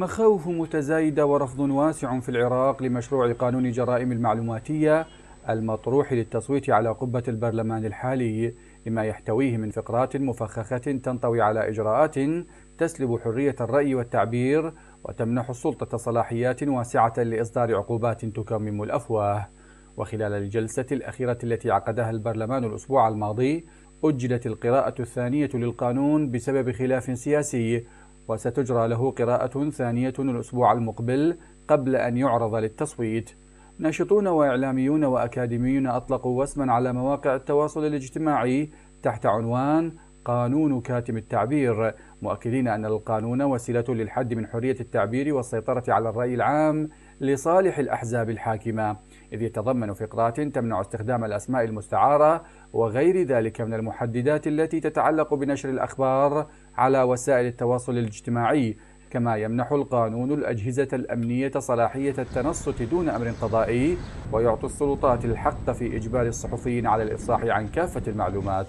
مخاوف متزايدة ورفض واسع في العراق لمشروع قانون جرائم المعلوماتية المطروح للتصويت على قبة البرلمان الحالي لما يحتويه من فقرات مفخخة تنطوي على إجراءات تسلب حرية الرأي والتعبير وتمنح السلطة صلاحيات واسعة لإصدار عقوبات تكمم الأفواه وخلال الجلسة الأخيرة التي عقدها البرلمان الأسبوع الماضي أجلت القراءة الثانية للقانون بسبب خلاف سياسي وستجرى له قراءة ثانية الأسبوع المقبل قبل أن يعرض للتصويت ناشطون وإعلاميون وأكاديميون أطلقوا وسما على مواقع التواصل الاجتماعي تحت عنوان قانون كاتم التعبير مؤكدين أن القانون وسيلة للحد من حرية التعبير والسيطرة على الرأي العام لصالح الأحزاب الحاكمة إذ يتضمن فقرات تمنع استخدام الأسماء المستعارة وغير ذلك من المحددات التي تتعلق بنشر الأخبار على وسائل التواصل الاجتماعي كما يمنح القانون الأجهزة الأمنية صلاحية التنصت دون أمر قضائي ويعطي السلطات الحق في إجبار الصحفيين على الإفصاح عن كافة المعلومات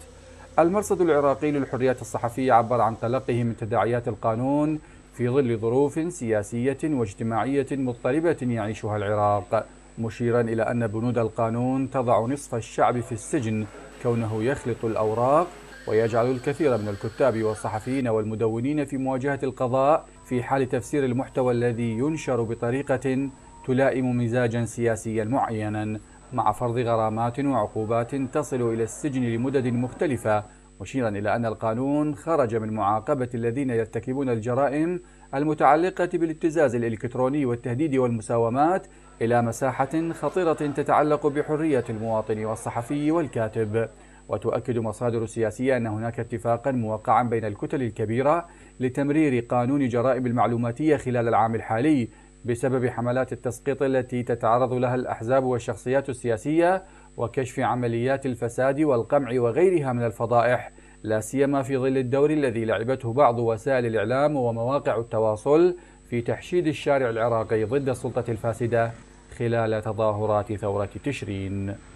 المرصد العراقي للحريات الصحفية عبر عن تلقيه من تداعيات القانون في ظل ظروف سياسية واجتماعية مضطربة يعيشها العراق مشيرا إلى أن بنود القانون تضع نصف الشعب في السجن كونه يخلط الأوراق ويجعل الكثير من الكتاب والصحفيين والمدونين في مواجهة القضاء في حال تفسير المحتوى الذي ينشر بطريقة تلائم مزاجا سياسيا معينا مع فرض غرامات وعقوبات تصل إلى السجن لمدد مختلفة مشيرا إلى أن القانون خرج من معاقبة الذين يرتكبون الجرائم المتعلقة بالابتزاز الإلكتروني والتهديد والمساومات إلى مساحة خطيرة تتعلق بحرية المواطن والصحفي والكاتب وتؤكد مصادر سياسية أن هناك اتفاقا موقعا بين الكتل الكبيرة لتمرير قانون جرائم المعلوماتية خلال العام الحالي بسبب حملات التسقيط التي تتعرض لها الأحزاب والشخصيات السياسية وكشف عمليات الفساد والقمع وغيرها من الفضائح لا سيما في ظل الدور الذي لعبته بعض وسائل الإعلام ومواقع التواصل في تحشيد الشارع العراقي ضد السلطة الفاسدة خلال تظاهرات ثورة تشرين